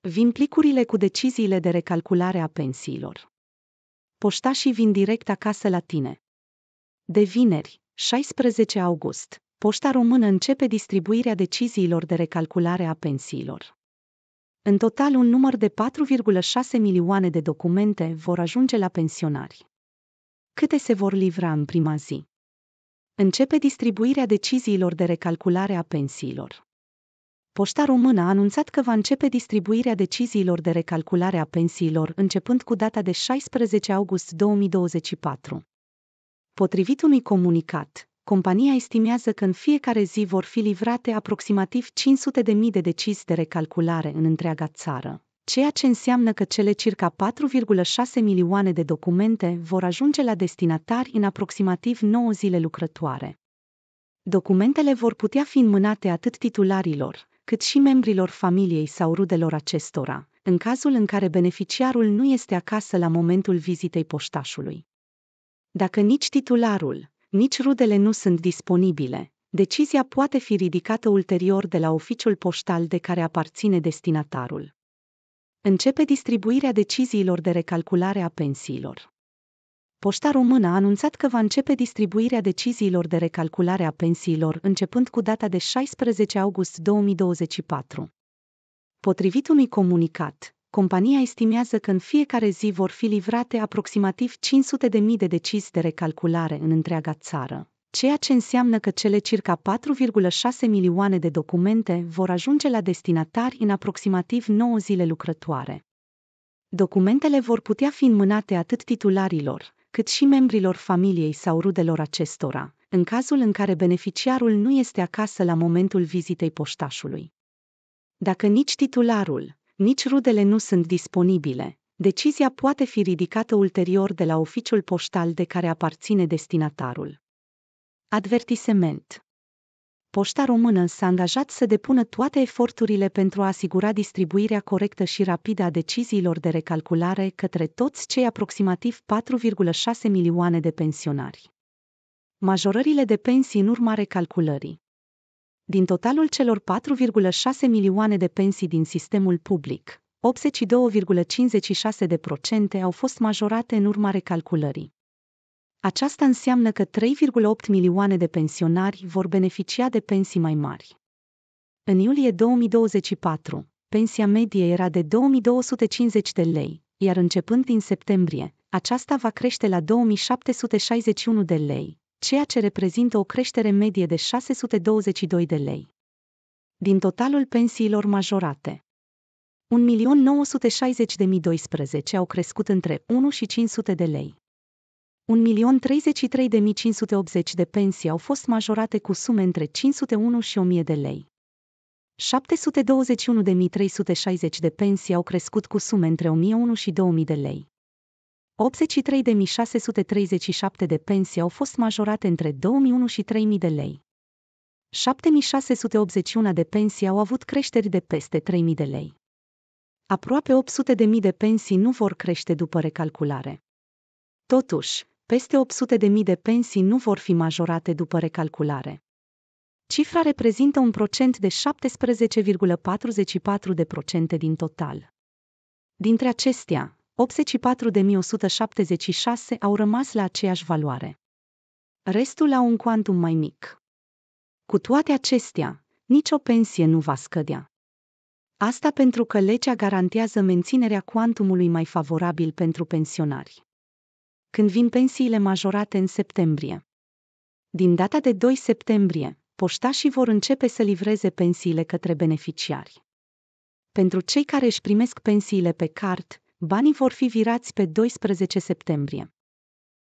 Vin plicurile cu deciziile de recalculare a pensiilor. Poștașii vin direct acasă la tine. De vineri, 16 august, Poșta Română începe distribuirea deciziilor de recalculare a pensiilor. În total, un număr de 4,6 milioane de documente vor ajunge la pensionari. Câte se vor livra în prima zi? Începe distribuirea deciziilor de recalculare a pensiilor. Poșta Română a anunțat că va începe distribuirea deciziilor de recalculare a pensiilor începând cu data de 16 august 2024. Potrivit unui comunicat, compania estimează că în fiecare zi vor fi livrate aproximativ 500.000 de, de decizii de recalculare în întreaga țară, ceea ce înseamnă că cele circa 4,6 milioane de documente vor ajunge la destinatari în aproximativ 9 zile lucrătoare. Documentele vor putea fi înmânate atât titularilor, cât și membrilor familiei sau rudelor acestora, în cazul în care beneficiarul nu este acasă la momentul vizitei poștașului. Dacă nici titularul, nici rudele nu sunt disponibile, decizia poate fi ridicată ulterior de la oficiul poștal de care aparține destinatarul. Începe distribuirea deciziilor de recalculare a pensiilor. Poșta Română a anunțat că va începe distribuirea deciziilor de recalculare a pensiilor începând cu data de 16 august 2024. Potrivit unui comunicat, compania estimează că în fiecare zi vor fi livrate aproximativ 500.000 de, de decizii de recalculare în întreaga țară, ceea ce înseamnă că cele circa 4,6 milioane de documente vor ajunge la destinatari în aproximativ 9 zile lucrătoare. Documentele vor putea fi înmânate atât titularilor, cât și membrilor familiei sau rudelor acestora, în cazul în care beneficiarul nu este acasă la momentul vizitei poștașului. Dacă nici titularul, nici rudele nu sunt disponibile, decizia poate fi ridicată ulterior de la oficiul poștal de care aparține destinatarul. Advertisement Poșta Română s-a angajat să depună toate eforturile pentru a asigura distribuirea corectă și rapidă a deciziilor de recalculare către toți cei aproximativ 4,6 milioane de pensionari. Majorările de pensii în urma recalculării. Din totalul celor 4,6 milioane de pensii din sistemul public, 82,56% au fost majorate în urma recalculării. Aceasta înseamnă că 3,8 milioane de pensionari vor beneficia de pensii mai mari. În iulie 2024, pensia medie era de 2250 de lei, iar începând din septembrie, aceasta va crește la 2761 de lei, ceea ce reprezintă o creștere medie de 622 de lei. Din totalul pensiilor majorate, 1.960.012 au crescut între 1 și 500 de lei. 1.033.580 de pensii au fost majorate cu sume între 501 și 1.000 de lei. 721.360 de pensii au crescut cu sume între 1.001 și 2.000 de lei. 83.637 de pensii au fost majorate între 2001 și 3.000 de lei. 7.681 de pensii au avut creșteri de peste 3.000 de lei. Aproape 800.000 de pensii nu vor crește după recalculare. Totuși, peste 800.000 de pensii nu vor fi majorate după recalculare. Cifra reprezintă un procent de 17,44% din total. Dintre acestea, 84.176 au rămas la aceeași valoare. Restul au un cuantum mai mic. Cu toate acestea, nicio pensie nu va scădea. Asta pentru că legea garantează menținerea cuantumului mai favorabil pentru pensionari când vin pensiile majorate în septembrie. Din data de 2 septembrie, poștașii vor începe să livreze pensiile către beneficiari. Pentru cei care își primesc pensiile pe card, banii vor fi virați pe 12 septembrie.